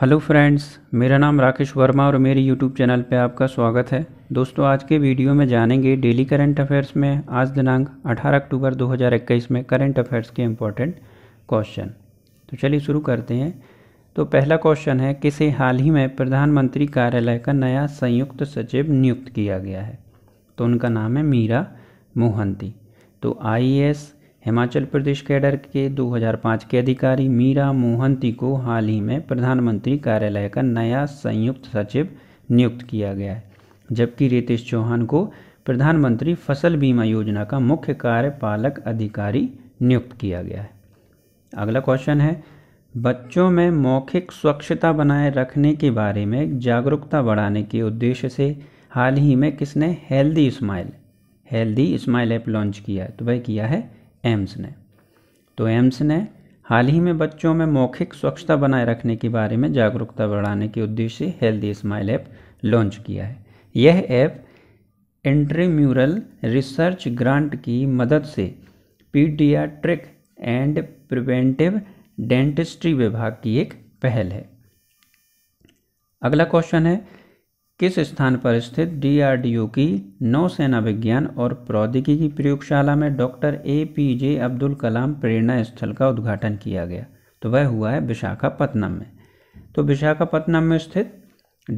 hello friends मेरा नाम राकेश वर्मा और मेरे यूट्यूब चैनल पे आपका स्वागत है दोस्तों आज के वीडियो में जानेंगे डेली करंट अफेयर्स में आज दिनांक 18 अक्टूबर 2021 में करंट अफेयर्स के इम्पोर्टेंट क्वेश्चन तो चलिए शुरू करते हैं तो पहला क्वेश्चन है किसे हाल ही में प्रधानमंत्री कार्यालय का नया संयुक्त सचिव नियुक्त किया गया है तो उनका नाम है मीरा मोहंती तो आई हिमाचल प्रदेश कैडर के 2005 के अधिकारी मीरा मोहंती को हाल ही में प्रधानमंत्री कार्यालय का नया संयुक्त सचिव नियुक्त किया गया है जबकि रितेश चौहान को प्रधानमंत्री फसल बीमा योजना का मुख्य कार्यपालक अधिकारी नियुक्त किया गया है अगला क्वेश्चन है बच्चों में मौखिक स्वच्छता बनाए रखने के बारे में जागरूकता बढ़ाने के उद्देश्य से हाल ही में किसने healthy smile healthy smile app launch किया है तो वह किया है एम्स ने तो एम्स ने हाल ही में बच्चों में मौखिक स्वच्छता बनाए रखने के बारे में जागरूकता बढ़ाने के उद्देश्य से हेल्दी स्माइल ऐप लॉन्च किया है यह ऐप इंट्रीम्यूरल रिसर्च ग्रांट की मदद से पीडियाट्रिक एंड प्रिवेंटिव डेंटिस्ट्री विभाग की एक पहल है अगला क्वेश्चन है किस स्थान पर स्थित डीआरडीओ की नौसेना विज्ञान और प्रौद्योगिकी प्रयोगशाला में doctor A P J Abdul Kalam Prerna Sthal का उद्घाटन किया गया तो वह हुआ है विशाखापत्नम में तो विशाखापत्नम में स्थित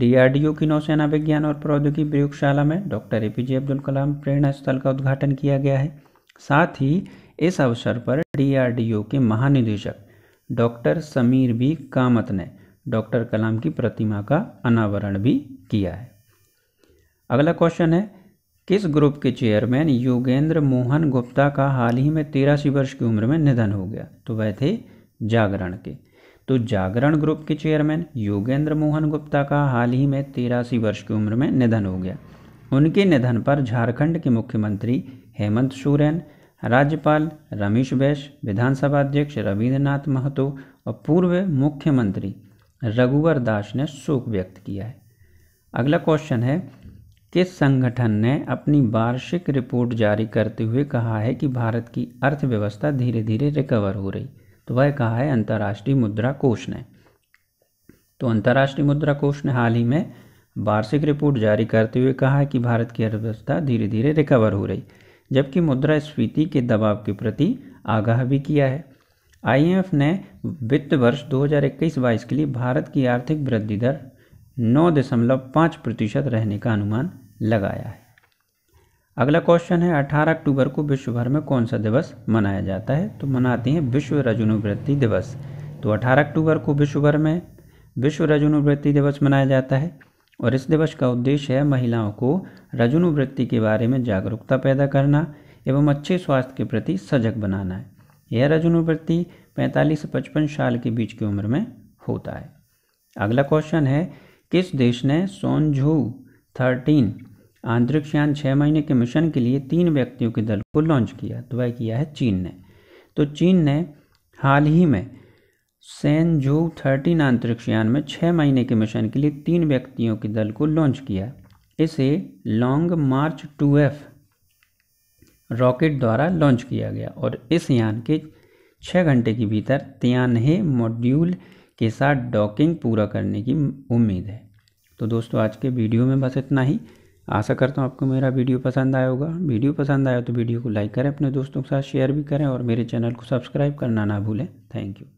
डीआरडीओ की नौसेना विज्ञान और प्रौद्योगिकी प्रयोगशाला में doctor A P J Abdul Kalam Prerna Sthal का उद्घाटन किया गया है साथ ही इस अवसर पर डीआरडीओ के महानिदेशक डॉक्टर समीर बी कामत ने डॉक्टर कलाम की प्रतिमा का अनावरण भी किया है अगला क्वेश्चन है किस ग्रुप के चेयरमैन योगेंद्र मोहन गुप्ता का हाल ही में तेरासी वर्ष की उम्र में निधन हो गया तो वह थे जागरण के तो जागरण ग्रुप के चेयरमैन योगेंद्र मोहन गुप्ता का हाल ही में तेरासी वर्ष की उम्र में निधन हो गया उनके निधन पर झारखंड के मुख्यमंत्री हेमंत सोरेन राज्यपाल रमेश बैश विधानसभा अध्यक्ष रविन्द्रनाथ महतो और पूर्व मुख्यमंत्री रघुवर दास ने शोक व्यक्त किया है अगला क्वेश्चन है किस संगठन ने अपनी वार्षिक रिपोर्ट जारी करते हुए कहा है कि भारत की अर्थव्यवस्था धीरे धीरे रिकवर हो रही तो वह कहा है अंतर्राष्ट्रीय मुद्रा कोष ने तो अंतर्राष्ट्रीय मुद्रा कोष ने हाल ही में वार्षिक रिपोर्ट जारी करते हुए कहा है कि भारत की अर्थव्यवस्था धीरे धीरे रिकवर हो रही जबकि मुद्रा स्फीति के दबाव के प्रति आगाह भी किया है आईएमएफ ने वित्त वर्ष 2021-22 के लिए भारत की आर्थिक वृद्धि दर नौ दशमलव पाँच प्रतिशत रहने का अनुमान लगाया है अगला क्वेश्चन है 18 अक्टूबर को विश्व भर में कौन सा दिवस मनाया जाता है तो मनाते हैं विश्व रजनुवृत्ति दिवस तो 18 अक्टूबर को विश्व भर में विश्व रजनुवृत्ति दिवस मनाया जाता है और इस दिवस का उद्देश्य है महिलाओं को रजनुवृत्ति के बारे में जागरूकता पैदा करना एवं अच्छे स्वास्थ्य के प्रति सजग बनाना है यह रजोनुवृत्ति 45 से 55 साल के बीच की उम्र में होता है अगला क्वेश्चन है किस देश ने सोनझू थर्टीन आंतरिक्ष यान छः महीने के मिशन के लिए तीन व्यक्तियों के दल को लॉन्च किया तो वह किया है चीन ने तो चीन ने हाल ही में सेनझू थर्टीन आंतरिक्ष यान में छः महीने के मिशन के लिए तीन व्यक्तियों के दल को लॉन्च किया इसे long march two F rocket द्वारा लॉन्च किया गया और इस यान के छः घंटे के भीतर तियानहे मॉड्यूल के साथ डॉकिंग पूरा करने की उम्मीद है तो दोस्तों आज के वीडियो में बस इतना ही आशा करता हूँ आपको मेरा वीडियो पसंद आया होगा वीडियो पसंद आया तो वीडियो को लाइक करें अपने दोस्तों के साथ शेयर भी करें और मेरे चैनल को सब्सक्राइब करना ना भूलें थैंक यू